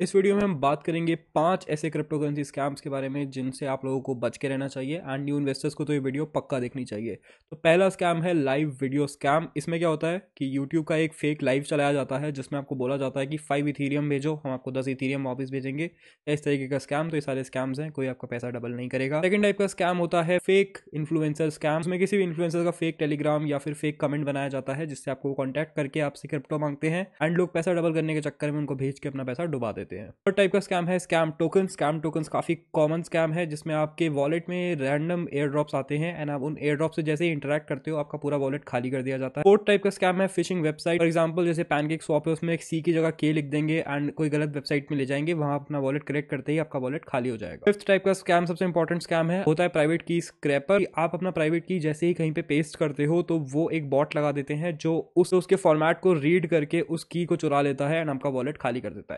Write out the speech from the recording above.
इस वीडियो में हम बात करेंगे पांच ऐसे क्रिप्टो करेंसी स्कैम्स के बारे में जिनसे आप लोगों को बच के रहना चाहिए एंड न्यू इन्वेस्टर्स को तो ये वीडियो पक्का देखनी चाहिए तो पहला स्कैम है लाइव वीडियो स्कैम इसमें क्या होता है कि यूट्यूब का एक फेक लाइव चलाया जाता है जिसमें आपको बोला जाता है कि फाइव इथीरियम भेजो हम आपको दस इथीरियम वापस भेजेंगे तो इस तरीके का स्कैम तो ये सारे स्कैम्स हैं कोई आपका पैसा डबल नहीं करेगा सेकंड टाइप का स्कैम होता है फेक इन्फ्लुएंसर स्कैम्स में किसी भी इन्फ्लुएंसर का फेक टेलीग्राम या फिर फेक कमेंट बनाया जाता है जिससे आपको कॉन्टैक्ट करके आपसे क्रिप्टो मांगते हैं एंड लोग पैसा डबल करने के चक्कर में उनको भेज के अपना पैसा डुबा देते देते हैं और टाइप का स्कैम है स्कैम टोकन स्कैम टोकन काफ़ी कॉमन स्कैम है जिसमें आपके वॉलेट में रैंडम एयर ड्रॉप्स आते हैं एंड आप उन एयर ड्रॉप से जैसे ही इंटरेक्ट करते हो आपका पूरा वॉलेट खाली कर दिया जाता है फोर्थ टाइप का स्कैम है फिशिंग वेबसाइट फॉर एग्जाम्पल जैसे पैनकेक स्वॉप है उसमें एक सी की जगह के लिख देंगे एंड कोई गलत वेबसाइट में ले जाएंगे वहाँ अपना वॉलेट कलेक्ट करते ही आपका वॉलेट खाली हो जाएगा फिफ्थ टाइप का स्कैम सबसे इंपॉर्टेंट स्कैम है होता है प्राइवेट की स्क्रैपर आप अपना प्राइवेट की जैसे ही कहीं पे पेस्ट करते हो तो वो एक बॉट लगा देते हैं जो उस उसके फॉर्मेट को रीड करके उस की को चुरा लेता है एंड आपका वॉलेट खाली कर देता है